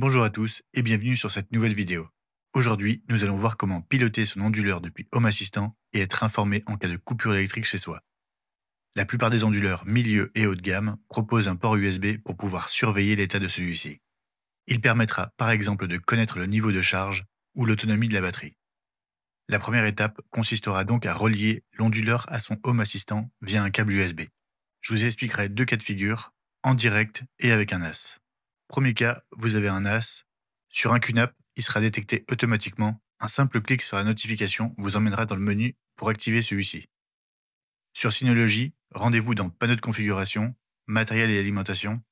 Bonjour à tous et bienvenue sur cette nouvelle vidéo. Aujourd'hui, nous allons voir comment piloter son onduleur depuis Home Assistant et être informé en cas de coupure électrique chez soi. La plupart des onduleurs milieu et haut de gamme proposent un port USB pour pouvoir surveiller l'état de celui-ci. Il permettra par exemple de connaître le niveau de charge ou l'autonomie de la batterie. La première étape consistera donc à relier l'onduleur à son Home Assistant via un câble USB. Je vous expliquerai deux cas de figure, en direct et avec un as. Premier cas, vous avez un as. Sur un QNAP, il sera détecté automatiquement. Un simple clic sur la notification vous emmènera dans le menu pour activer celui-ci. Sur Synology, rendez-vous dans Panneau de configuration, Matériel et alimentation.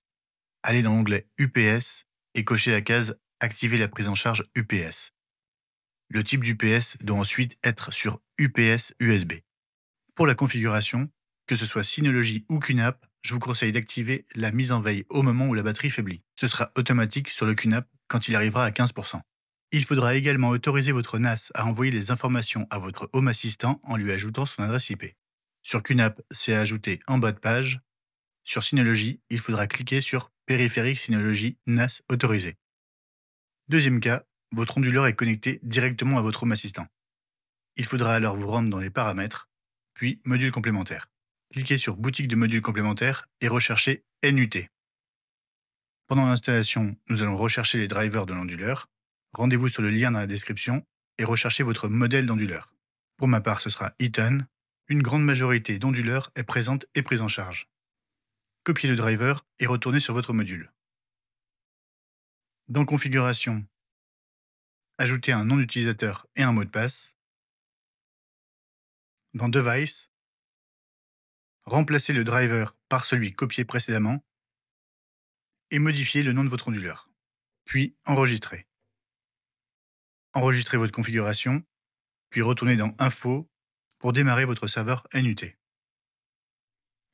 Allez dans l'onglet UPS et cochez la case Activer la prise en charge UPS. Le type d'UPS doit ensuite être sur UPS USB. Pour la configuration, que ce soit Synology ou QNAP, je vous conseille d'activer la mise en veille au moment où la batterie faiblit. Ce sera automatique sur le QNAP quand il arrivera à 15%. Il faudra également autoriser votre NAS à envoyer les informations à votre Home Assistant en lui ajoutant son adresse IP. Sur QNAP, c'est à ajouter en bas de page. Sur Synology, il faudra cliquer sur Périphérique Synology NAS autorisé. Deuxième cas, votre onduleur est connecté directement à votre Home Assistant. Il faudra alors vous rendre dans les paramètres, puis module complémentaire cliquez sur Boutique de modules complémentaires et recherchez NUT. Pendant l'installation, nous allons rechercher les drivers de l'onduleur. Rendez-vous sur le lien dans la description et recherchez votre modèle d'onduleur. Pour ma part, ce sera Eaton. Une grande majorité d'onduleurs est présente et prise en charge. Copiez le driver et retournez sur votre module. Dans Configuration, ajoutez un nom d'utilisateur et un mot de passe. Dans Device, remplacez le driver par celui copié précédemment et modifiez le nom de votre onduleur. Puis enregistrez. Enregistrez votre configuration, puis retournez dans Info pour démarrer votre serveur NUT.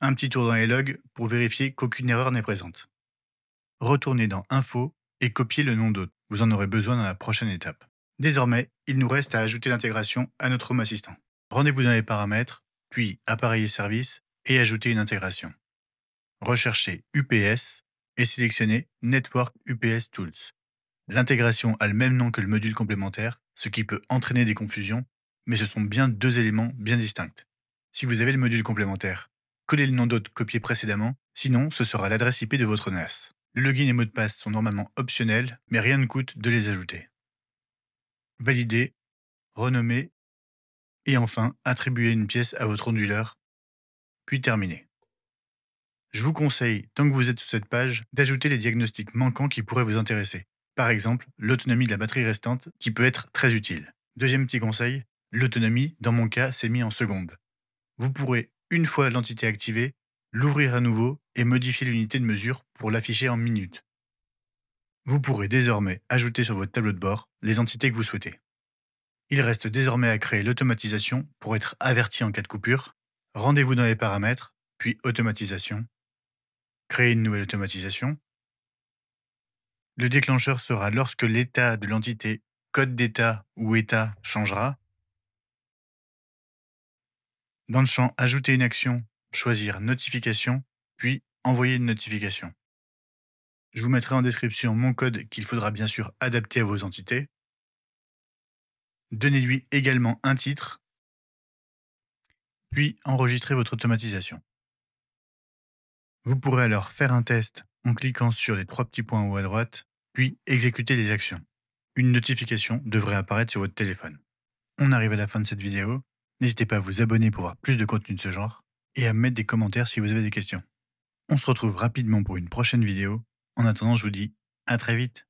Un petit tour dans les logs pour vérifier qu'aucune erreur n'est présente. Retournez dans Info et copiez le nom d'hôte. Vous en aurez besoin dans la prochaine étape. Désormais, il nous reste à ajouter l'intégration à notre Home Assistant. Rendez-vous dans les paramètres, puis Appareil et et ajouter une intégration. Recherchez UPS et sélectionnez Network UPS Tools. L'intégration a le même nom que le module complémentaire, ce qui peut entraîner des confusions, mais ce sont bien deux éléments bien distincts. Si vous avez le module complémentaire, collez le nom d'hôte copié précédemment, sinon ce sera l'adresse IP de votre NAS. Le login et mot de passe sont normalement optionnels, mais rien ne coûte de les ajouter. Validez, renommer et enfin attribuer une pièce à votre onduleur puis Terminer. Je vous conseille, tant que vous êtes sur cette page, d'ajouter les diagnostics manquants qui pourraient vous intéresser. Par exemple, l'autonomie de la batterie restante, qui peut être très utile. Deuxième petit conseil, l'autonomie, dans mon cas, s'est mise en seconde. Vous pourrez, une fois l'entité activée, l'ouvrir à nouveau et modifier l'unité de mesure pour l'afficher en minutes. Vous pourrez désormais ajouter sur votre tableau de bord les entités que vous souhaitez. Il reste désormais à créer l'automatisation pour être averti en cas de coupure Rendez-vous dans les paramètres, puis automatisation. Créer une nouvelle automatisation. Le déclencheur sera lorsque l'état de l'entité code d'état ou état changera. Dans le champ Ajouter une action, choisir Notification, puis Envoyer une notification. Je vous mettrai en description mon code qu'il faudra bien sûr adapter à vos entités. Donnez-lui également un titre puis enregistrez votre automatisation. Vous pourrez alors faire un test en cliquant sur les trois petits points en haut à droite, puis exécuter les actions. Une notification devrait apparaître sur votre téléphone. On arrive à la fin de cette vidéo. N'hésitez pas à vous abonner pour voir plus de contenu de ce genre et à mettre des commentaires si vous avez des questions. On se retrouve rapidement pour une prochaine vidéo. En attendant, je vous dis à très vite.